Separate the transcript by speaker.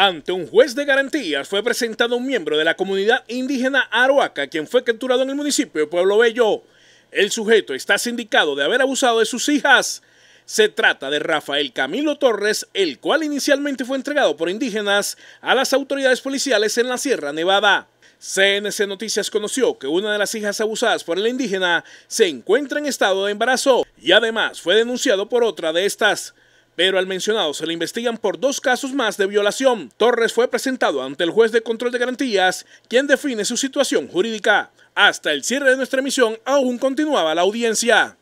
Speaker 1: Ante un juez de garantías fue presentado un miembro de la comunidad indígena Aruaca, quien fue capturado en el municipio de Pueblo Bello. El sujeto está sindicado de haber abusado de sus hijas. Se trata de Rafael Camilo Torres, el cual inicialmente fue entregado por indígenas a las autoridades policiales en la Sierra Nevada. CNC Noticias conoció que una de las hijas abusadas por el indígena se encuentra en estado de embarazo y además fue denunciado por otra de estas pero al mencionado se le investigan por dos casos más de violación. Torres fue presentado ante el juez de control de garantías, quien define su situación jurídica. Hasta el cierre de nuestra emisión aún continuaba la audiencia.